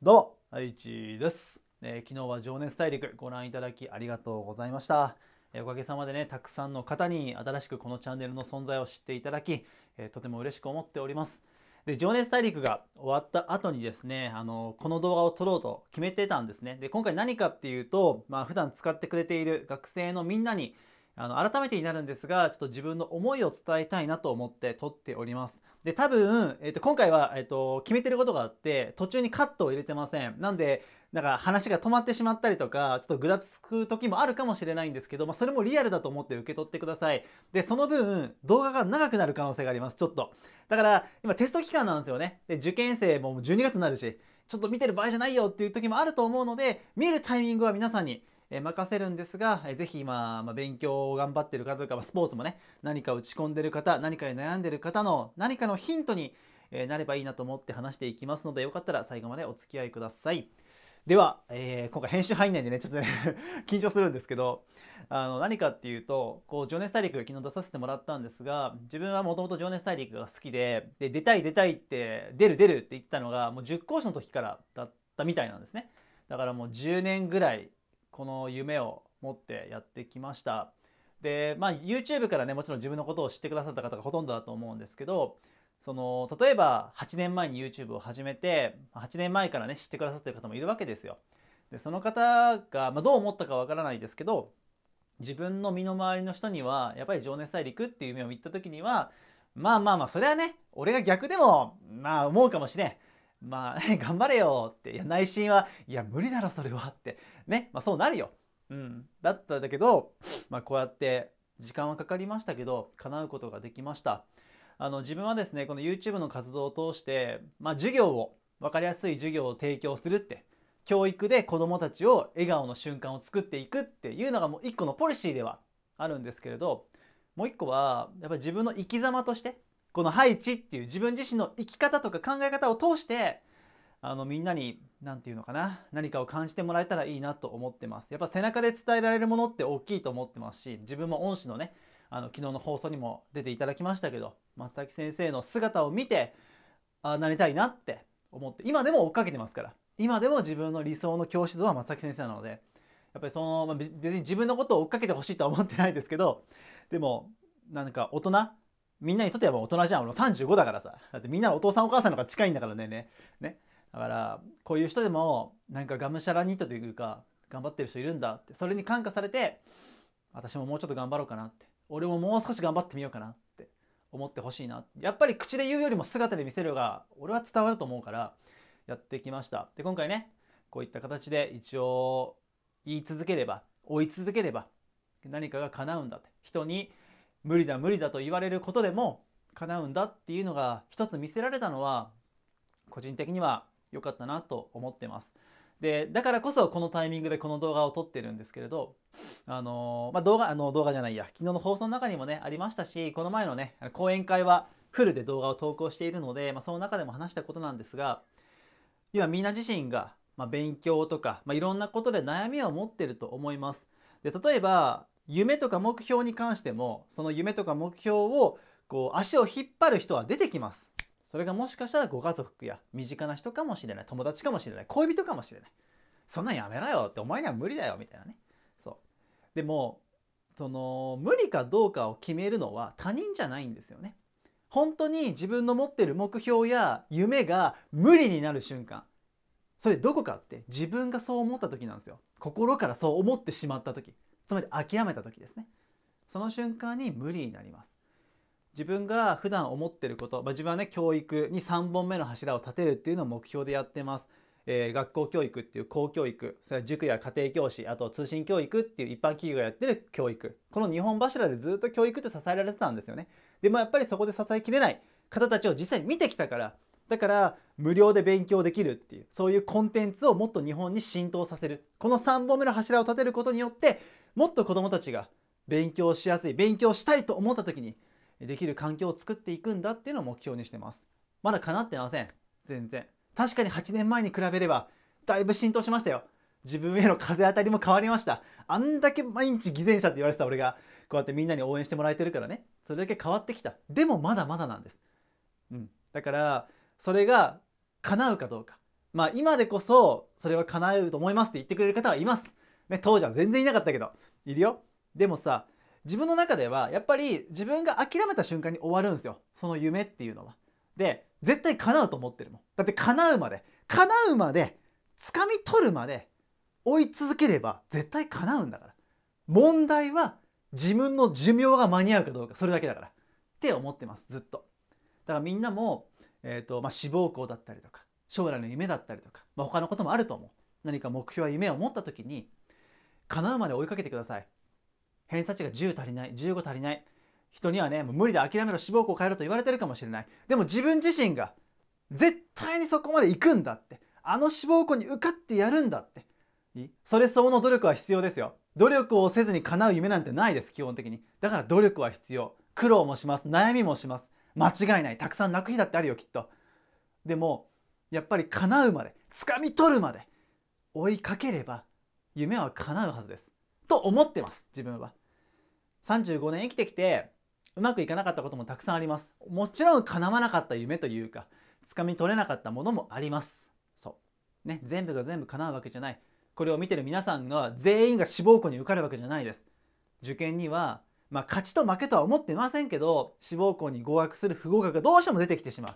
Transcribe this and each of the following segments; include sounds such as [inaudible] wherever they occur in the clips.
どうも、あいちです、えー、昨日は情熱大陸ご覧いただきありがとうございました。えー、おかげさまでね、たくさんの方に新しくこのチャンネルの存在を知っていただき、えー、とても嬉しく思っております。で情熱大陸が終わった後にですねあのこの動画を撮ろうと決めてたんですねで今回何かっていうと、まあ普段使ってくれている学生のみんなにあの改めてになるんですがちょっと自分の思いを伝えたいなと思って撮っておりますで多分、えー、と今回は、えー、と決めてることがあって途中にカットを入れてませんなんでなんか話が止まってしまったりとかちょっとぐだつく時もあるかもしれないんですけど、まあ、それもリアルだと思って受け取ってくださいでその分動画が長くなる可能性がありますちょっとだから今テスト期間なんですよねで受験生も12月になるしちょっと見てる場合じゃないよっていう時もあると思うので見るタイミングは皆さんにえ任せるんですが、えー、ぜひ今、まあ、勉強を頑張ってる方とか、まスポーツもね、何か打ち込んでる方、何かに悩んでる方の何かのヒントに、えなればいいなと思って話していきますので、よかったら最後までお付き合いください。では、えー、今回編集入んないんでね、ちょっとね [laughs] 緊張するんですけど、あの、何かっていうと、こう、情熱大陸昨日出させてもらったんですが、自分はもともと情熱大陸が好きで、で、出たい出たいって、出る出るって言ってたのが、もう10講師の時からだったみたいなんですね。だからもう10年ぐらいこの夢を持ってやってきました。で、まあ、YouTube からねもちろん自分のことを知ってくださった方がほとんどだと思うんですけどその例えば8年前に YouTube を始めて8年前からね知ってくださってる方もいるわけですよ。でその方が、まあ、どう思ったかわからないですけど自分の身の回りの人にはやっぱり「情熱大陸」っていう夢を見た時にはまあまあまあそれはね俺が逆でもまあ思うかもしれん。まあ、[laughs] 頑張れよって、いや、内心は、いや、無理だろ、それはって。ね、まあ、そうなるよ。うん。だったんだけど、まあ、こうやって、時間はかかりましたけど、叶うことができました。あの、自分はですね、この YouTube の活動を通して、まあ、授業を、分かりやすい授業を提供するって、教育で子供たちを笑顔の瞬間を作っていくっていうのがもう一個のポリシーではあるんですけれど、もう一個は、やっぱり自分の生き様として、この配置っていう自分自身の生き方とか考え方を通してあのみんなに何て言うのかな何かを感じてもらえたらいいなと思ってますやっぱ背中で伝えられるものって大きいと思ってますし自分も恩師のねあの昨日の放送にも出ていただきましたけど松崎先生の姿を見てあなりたいなって思って今でも追っかけてますから今でも自分の理想の教師像は松崎先生なのでやっぱりその、まあ、別に自分のことを追っかけてほしいとは思ってないですけどでもなんか大人みんなにとっては大人じゃん俺35だからさだってみんなお父さんお母さんの方が近いんだからねねねだからこういう人でもなんかがむしゃらにというか頑張ってる人いるんだってそれに感化されて私ももうちょっと頑張ろうかなって俺ももう少し頑張ってみようかなって思ってほしいなやっぱり口で言うよりも姿で見せるが俺は伝わると思うからやってきましたで今回ねこういった形で一応言い続ければ追い続ければ何かが叶うんだって人に無理だ無理だと言われることでも叶うんだっていうのが一つ見せられたのは個人的には良かったなと思ってます。でだからこそこのタイミングでこの動画を撮ってるんですけれど、あのまあ、動画あの動画じゃないや昨日の放送の中にもねありましたしこの前のね講演会はフルで動画を投稿しているので、まあ、その中でも話したことなんですが今みんな自身が、まあ、勉強とか、まあ、いろんなことで悩みを持ってると思います。で例えば夢とか目標に関してもその夢とか目標をこう足を引っ張る人は出てきますそれがもしかしたらご家族や身近な人かもしれない友達かもしれない恋人かもしれないそんなんやめろよってお前には無理だよみたいなねそうでもその無理かどうかを決めるのは他人じゃないんですよね本当に自分の持ってる目標や夢が無理になる瞬間それどこかって自分がそう思った時なんですよ心からそう思ってしまった時つまり諦めた時ですねその瞬間に無理になります自分が普段思ってること、まあ、自分はね教育に3本目の柱を立てるっていうのを目標でやってます、えー、学校教育っていう公教育それは塾や家庭教師あと通信教育っていう一般企業がやってる教育この2本柱でずっと教育って支えられてたんですよねでもやっぱりそこで支えきれない方たちを実際見てきたからだから無料で勉強できるっていうそういうコンテンツをもっと日本に浸透させるこの3本目の柱を立てることによってもっと子どもたちが勉強しやすい勉強したいと思った時にできる環境を作っていくんだっていうのを目標にしてますまだ叶ってません全然確かに8年前に比べればだいぶ浸透しましたよ自分への風当たりも変わりましたあんだけ毎日偽善者って言われてた俺がこうやってみんなに応援してもらえてるからねそれだけ変わってきたでもまだまだなんですうんだからそれが叶うかどうかまあ今でこそそれは叶うと思いますって言ってくれる方はいます、ね、当時は全然いなかったけどいるよでもさ自分の中ではやっぱり自分が諦めた瞬間に終わるんですよその夢っていうのはで絶対叶うと思ってるもんだって叶うまで叶うまで掴み取るまで追い続ければ絶対叶うんだから問題は自分の寿命が間に合うかどうかそれだけだからって思ってますずっとだからみんなもえーとまあ、志望校だったりとか将来の夢だったりとか、まあ、他のこともあると思う何か目標や夢を持った時に叶うまで追いかけてください偏差値が10足りない15足りない人にはねもう無理で諦めろ志望校変えろと言われてるかもしれないでも自分自身が絶対にそこまで行くんだってあの志望校に受かってやるんだってそれ相応の努力は必要ですよ努力をせずに叶う夢なんてないです基本的にだから努力は必要苦労もします悩みもします間違いないたくさん泣く日だってあるよきっとでもやっぱり叶うまで掴み取るまで追いかければ夢は叶うはずですと思ってます自分は35年生きてきてうまくいかなかったこともたくさんありますもちろん叶わなかった夢というか掴み取れなかったものもありますそうね全部が全部叶うわけじゃないこれを見てる皆さんが全員が志望校に受かるわけじゃないです受験にはまあ、勝ちと負けとは思ってませんけど志望校に合格する不合格がどうしても出てきてしまう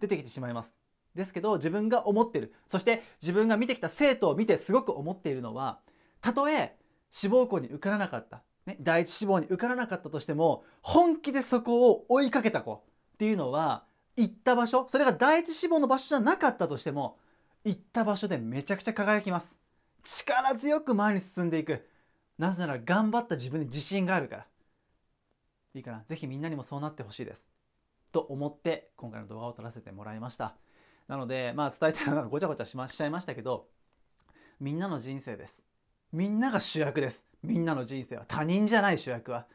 出てきてしまいますですけど自分が思ってるそして自分が見てきた生徒を見てすごく思っているのはたとえ志望校に受からなかった、ね、第一志望に受からなかったとしても本気でそこを追いかけた子っていうのは行った場所それが第一志望の場所じゃなかったとしても行った場所でめちゃくちゃ輝きます力強く前に進んでいくなぜなら頑張った自分に自信があるからいいかなぜひみんなにもそうなってほしいですと思って今回の動画を撮らせてもらいましたなのでまあ伝えたらなんかごちゃごちゃしましちゃいましたけどみんなの人生ですみんなが主役ですみんなの人生は他人じゃない主役は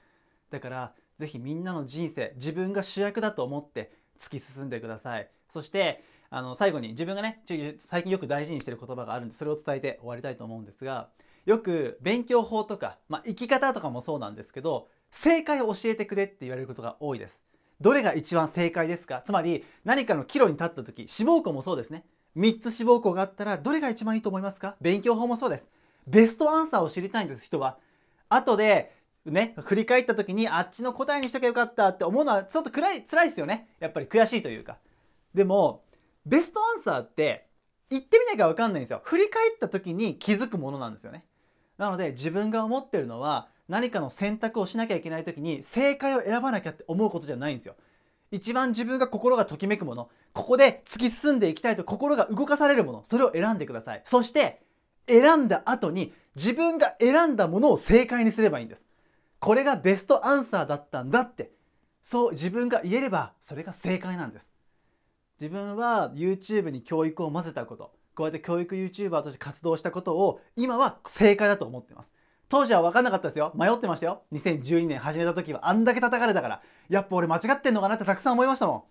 だから是非みんなの人生自分が主役だと思って突き進んでくださいそしてあの最後に自分がね最近よく大事にしてる言葉があるんでそれを伝えて終わりたいと思うんですがよく勉強法とか、まあ、生き方とかもそうなんですけど正解を教えてくれって言われることが多いですどれが一番正解ですかつまり何かの岐路に立った時志望校もそうですね3つ志望校があったらどれが一番いいと思いますか勉強法もそうですベストアンサーを知りたいんです人は後でね振り返った時にあっちの答えにしときゃよかったって思うのはちょっと暗い辛いですよねやっぱり悔しいというかでもベストアンサーって言ってみないか分かんないんですよ振り返った時に気づくものなんですよねなので自分が思ってるのは何かの選択をしなきゃいけない時に正解を選ばなきゃって思うことじゃないんですよ。一番自分が心がときめくものここで突き進んでいきたいと心が動かされるものそれを選んでくださいそして選んだ後に自分が選んだものを正解にすればいいんですこれがベストアンサーだったんだってそう自分が言えればそれが正解なんです自分は YouTube に教育を混ぜたことこうやって教育 YouTuber として活動したことを今は正解だと思ってます当時は分かんなかったですよ。迷ってましたよ。2012年始めた時はあんだけ叩かれたから、やっぱ俺間違ってんのかなってたくさん思いましたも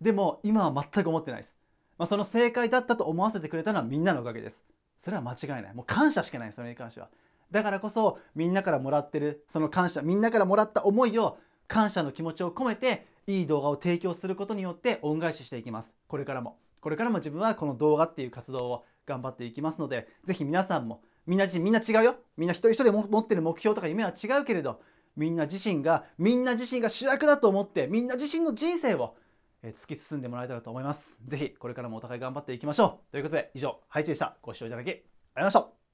ん。でも今は全く思ってないです。まあ、その正解だったと思わせてくれたのはみんなのおかげです。それは間違いない。もう感謝しかない、それに関しては。だからこそみんなからもらってる、その感謝、みんなからもらった思いを感謝の気持ちを込めていい動画を提供することによって恩返ししていきます。これからも。これからも自分はこの動画っていう活動を頑張っていきますので、是非皆さんもみんなみんな違うよみんな一人一人持ってる目標とか夢は違うけれどみんな自身がみんな自身が主役だと思ってみんな自身の人生を突き進んでもらえたらと思います。是非これからもお互い頑張っていきましょう。ということで以上、ハイチでした。ご視聴いただきありがとうございました。